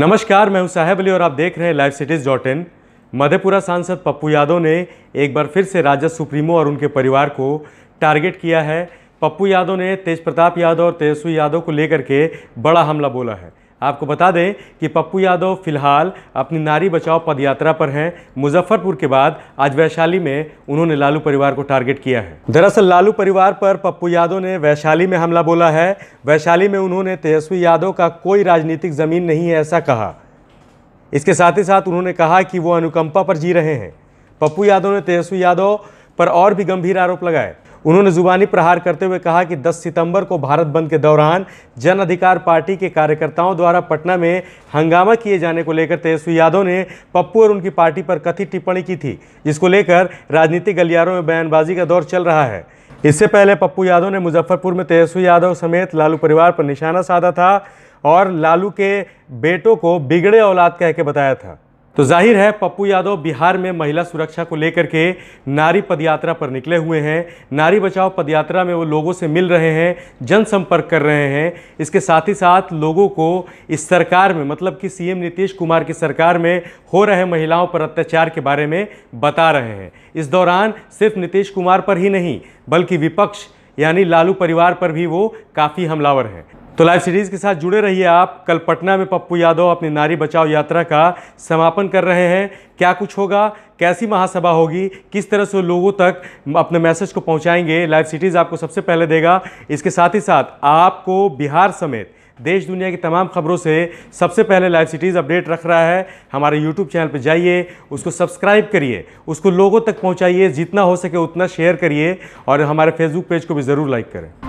नमस्कार मैं हूं साहेब अली और आप देख रहे हैं live cities dot in Madhepura सांसद पप्पू यादव ने एक बार फिर से राजद सुप्रीमो और उनके परिवार को टारगेट किया है पप्पू यादव ने तेज प्रताप यादव और तेजस्वी यादव को लेकर के बड़ा हमला बोला है आपको बता दें कि पप्पू यादव फिलहाल अपनी नारी बचाओ पदयात्रा पर हैं मुजफ्फरपुर के बाद आज वैशाली में उन्होंने लालू परिवार को टारगेट किया है दरअसल लालू परिवार पर पप्पू यादव ने वैशाली में हमला बोला है वैशाली में उन्होंने तेजस्वी यादव का कोई राजनीतिक ज़मीन नहीं है ऐसा कहा इसके साथ ही साथ उन्होंने कहा कि वो अनुकंपा पर जी रहे हैं पप्पू यादव ने तेजस्वी यादव पर और भी गंभीर आरोप लगाए उन्होंने जुबानी प्रहार करते हुए कहा कि 10 सितंबर को भारत बंद के दौरान जन अधिकार पार्टी के कार्यकर्ताओं द्वारा पटना में हंगामा किए जाने को लेकर तेजस्वी यादव ने पप्पू और उनकी पार्टी पर कथित टिप्पणी की थी जिसको लेकर राजनीतिक गलियारों में बयानबाजी का दौर चल रहा है इससे पहले पप्पू यादव ने मुजफ्फरपुर में तेजस्वी यादव समेत लालू परिवार पर निशाना साधा था और लालू के बेटों को बिगड़े औलाद कह के बताया था तो जाहिर है पप्पू यादव बिहार में महिला सुरक्षा को लेकर के नारी पदयात्रा पर निकले हुए हैं नारी बचाओ पदयात्रा में वो लोगों से मिल रहे हैं जनसंपर्क कर रहे हैं इसके साथ ही साथ लोगों को इस सरकार में मतलब कि सीएम नीतीश कुमार की सरकार में हो रहे महिलाओं पर अत्याचार के बारे में बता रहे हैं इस दौरान सिर्फ नीतीश कुमार पर ही नहीं बल्कि विपक्ष यानी लालू परिवार पर भी वो काफ़ी हमलावर हैं तो लाइव सीरीज़ के साथ जुड़े रहिए आप कल पटना में पप्पू यादव अपनी नारी बचाओ यात्रा का समापन कर रहे हैं क्या कुछ होगा कैसी महासभा होगी किस तरह से लोगों तक अपने मैसेज को पहुंचाएंगे लाइव सिटीज़ आपको सबसे पहले देगा इसके साथ ही साथ आपको बिहार समेत देश दुनिया की तमाम खबरों से सबसे पहले लाइव सिटीज़ अपडेट रख रहा है हमारे यूट्यूब चैनल पर जाइए उसको सब्सक्राइब करिए उसको लोगों तक पहुंचाइए जितना हो सके उतना शेयर करिए और हमारे फेसबुक पेज को भी ज़रूर लाइक करें